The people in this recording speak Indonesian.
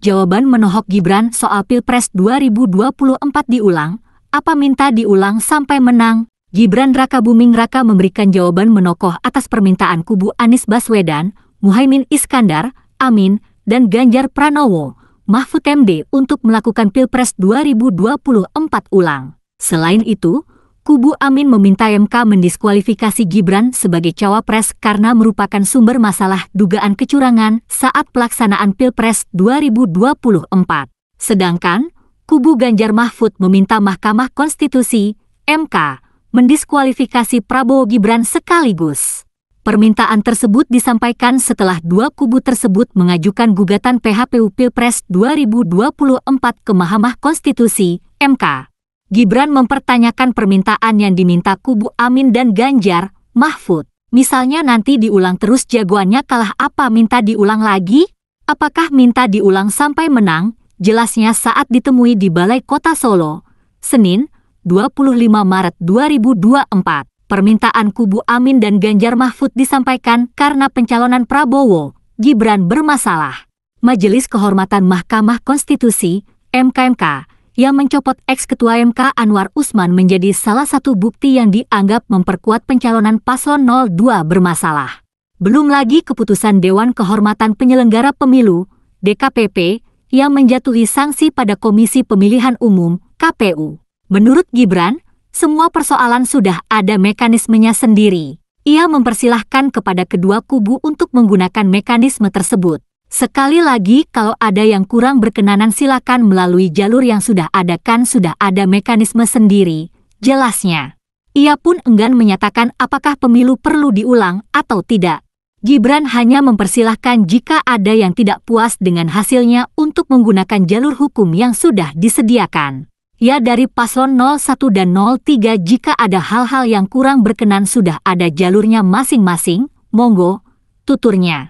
Jawaban menohok Gibran soal Pilpres 2024 diulang, apa minta diulang sampai menang? Gibran Raka Buming Raka memberikan jawaban menokoh atas permintaan kubu Anies Baswedan, Muhaimin Iskandar, Amin, dan Ganjar Pranowo, Mahfud MD untuk melakukan Pilpres 2024 ulang. Selain itu, kubu Amin meminta MK mendiskualifikasi Gibran sebagai cawapres karena merupakan sumber masalah dugaan kecurangan saat pelaksanaan Pilpres 2024. Sedangkan, kubu Ganjar Mahfud meminta Mahkamah Konstitusi (MK) mendiskualifikasi Prabowo Gibran sekaligus. Permintaan tersebut disampaikan setelah dua kubu tersebut mengajukan gugatan PHPU Pilpres 2024 ke Mahkamah Konstitusi (MK). Gibran mempertanyakan permintaan yang diminta kubu Amin dan Ganjar, Mahfud. Misalnya nanti diulang terus jagoannya kalah apa minta diulang lagi? Apakah minta diulang sampai menang? Jelasnya saat ditemui di Balai Kota Solo, Senin, 25 Maret 2024. Permintaan kubu Amin dan Ganjar Mahfud disampaikan karena pencalonan Prabowo, Gibran bermasalah. Majelis Kehormatan Mahkamah Konstitusi, MKMK, yang mencopot ex-ketua MK Anwar Usman menjadi salah satu bukti yang dianggap memperkuat pencalonan paslon 02 bermasalah. Belum lagi keputusan Dewan Kehormatan Penyelenggara Pemilu, DKPP, yang menjatuhi sanksi pada Komisi Pemilihan Umum, KPU. Menurut Gibran, semua persoalan sudah ada mekanismenya sendiri. Ia mempersilahkan kepada kedua kubu untuk menggunakan mekanisme tersebut. Sekali lagi, kalau ada yang kurang berkenanan silakan melalui jalur yang sudah ada kan sudah ada mekanisme sendiri, jelasnya. Ia pun enggan menyatakan apakah pemilu perlu diulang atau tidak. Gibran hanya mempersilahkan jika ada yang tidak puas dengan hasilnya untuk menggunakan jalur hukum yang sudah disediakan. Ya dari paslon 01 dan 03 jika ada hal-hal yang kurang berkenan sudah ada jalurnya masing-masing, monggo, tuturnya.